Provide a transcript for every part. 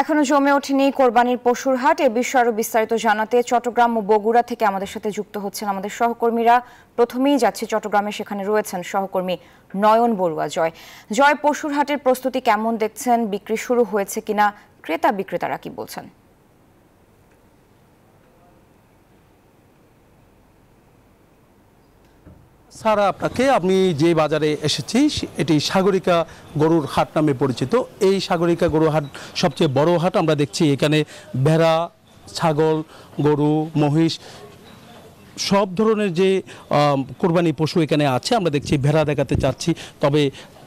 এখনো জমে ওঠেনি কোরবানির পশুর হাট এ বিষয়ে আরো বিস্তারিত জানাতে চট্টগ্রাম ও বগুড়া থেকে আমাদের সাথে যুক্ত হচ্ছেন আমাদের সহকর্মীরা প্রথমেই যাচ্ছে চট্টগ্রামে সেখানে রয়েছেন সহকর্মী নয়ন বড়ুয়া জয় জয় পশুর হাটের প্রস্তুতি কেমন দেখছেন বিক্রি শুরু হয়েছে কিনা ক্রেতা বিক্রেতারা কি বলছেন স্যার আপনাকে আমি যে বাজারে এসেছি এটি সাগরিকা গরুর হাট নামে পরিচিত এই সাগরিকা গরু হাট সবচেয়ে বড় হাট আমরা দেখছি এখানে ভেড়া ছাগল গরু মহিষ সব ধরনের যে কোরবানি পশু এখানে আছে আমরা দেখছি ভেড়া দেখাতে চাচ্ছি তবে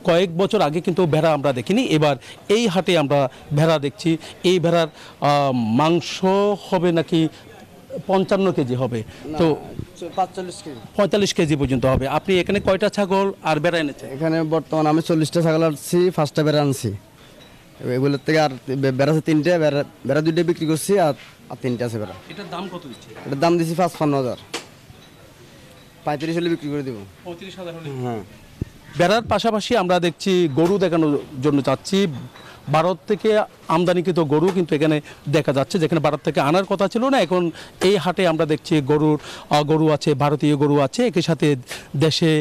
কয়েক বছর আগে কিন্তু ভেড়া আমরা দেখিনি এবার এই হাটে আমরা ভেড়া দেখছি এই ভেড়ার মাংস হবে নাকি পঞ্চান্ন কেজি হবে তো পঁয়তাল্লিশ কেজি পর্যন্ত হবে আপনি এখানে কয়টা ছাগল আর বেড়া এনেছেন এখানে বর্তমান আমি চল্লিশটা ছাগল আনছি ফার্স্টটা বেড়া আনছি এগুলোর থেকে আর বেড়া তিনটে বেড়া বেড়া দুইটা বিক্রি করছি আর আর তিনটে আছে বেড়া এটার দাম কত দিচ্ছি এটার দাম দিচ্ছি পাঁচপান্ন হাজার পঁয়ত্রিশ হলে বিক্রি করে দেবো পঁয়ত্রিশ হাজার হ্যাঁ বেড়ার পাশাপাশি আমরা দেখছি গরু দেখানোর জন্য চাচ্ছি ভারত থেকে আমদানিকৃত গরু কিন্তু এখানে দেখা যাচ্ছে যেখানে ভারত থেকে আনার কথা ছিল না এখন এই হাটে আমরা দেখছি গরুর গরু আছে ভারতীয় গরু আছে একই সাথে দেশে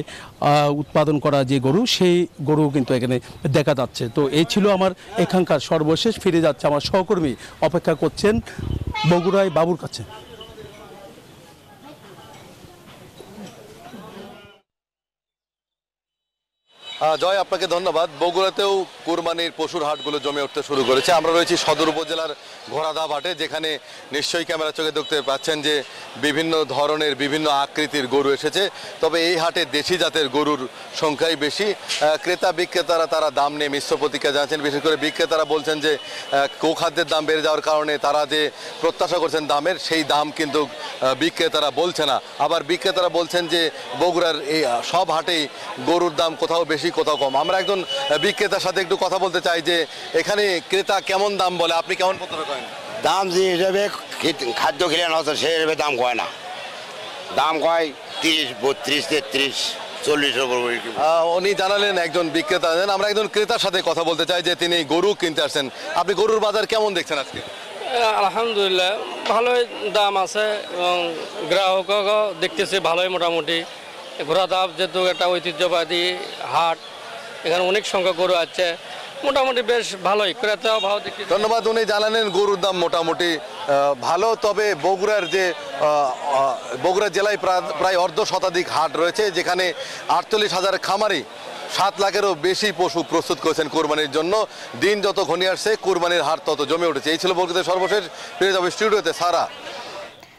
উৎপাদন করা যে গরু সেই গরু কিন্তু এখানে দেখা যাচ্ছে তো এই ছিল আমার এখানকার সর্বশেষ ফিরে যাচ্ছে আমার সহকর্মী অপেক্ষা করছেন বগুড়ায় বাবুর কাছে জয় আপনাকে ধন্যবাদ বগুড়াতেও কুরবানির পশুর হাটগুলো জমে উঠতে শুরু করেছে আমরা রয়েছি সদর উপজেলার ঘোড়াধাপ হাটে যেখানে নিশ্চয়ই ক্যামেরা চোখে দেখতে পাচ্ছেন যে বিভিন্ন ধরনের বিভিন্ন আকৃতির গরু এসেছে তবে এই হাটে দেশি জাতের গরুর সংখ্যাই বেশি ক্রেতা বিক্রেতারা তারা দাম নিয়ে মিশ্র প্রতিক্রিয়া জানাচ্ছেন বিশেষ করে বিক্রেতারা বলছেন যে কোখাদ্যের দাম বেড়ে যাওয়ার কারণে তারা যে প্রত্যাশা করছেন দামের সেই দাম কিন্তু বিক্রেতারা বলছে না আবার বিক্রেতারা বলছেন যে বগুড়ার এই সব হাটেই গরুর দাম কোথাও বেশি বেশি কোথাও কম আমরা একজন বিক্রেতার সাথে একটু কথা বলতে চাই যে এখানে ক্রেতা কেমন দাম বলে আপনি কেমন দাম যে হিসেবে খাদ্য খেলে না সে হিসেবে দাম কয় না দাম কয় তিরিশ বত্রিশ তেত্রিশ উনি জানালেন একজন বিক্রেতা আমরা একজন ক্রেতার সাথে কথা বলতে চাই যে তিনি গরু কিনতে আসছেন আপনি গরুর বাজার কেমন দেখছেন আজকে আলহামদুলিল্লাহ ভালোই দাম আছে এবং গ্রাহকও দেখতেছে ভালোই মোটামুটি ঘোড়াধাপ যেহেতু একটা ঐতিহ্যবাদী হাট এখানে অনেক সংখ্যক গরু আছে মোটামুটি বেশ ভালোই ক্রেতাও ভালো দেখি ধন্যবাদ উনি জানালেন গরুর দাম মোটামুটি ভালো তবে বগুড়ার যে বগুড়া জেলায় প্রায় অর্ধ শতাধিক হাট রয়েছে যেখানে আটচল্লিশ হাজার খামারি সাত লাখেরও বেশি পশু প্রস্তুত করেছেন কোরবানির জন্য দিন যত ঘনিয়ে আসছে কোরবানির হাট তত জমে উঠেছে এই ছিল বলতে সর্বশেষ পেয়ে যাবে স্টুডিওতে সারা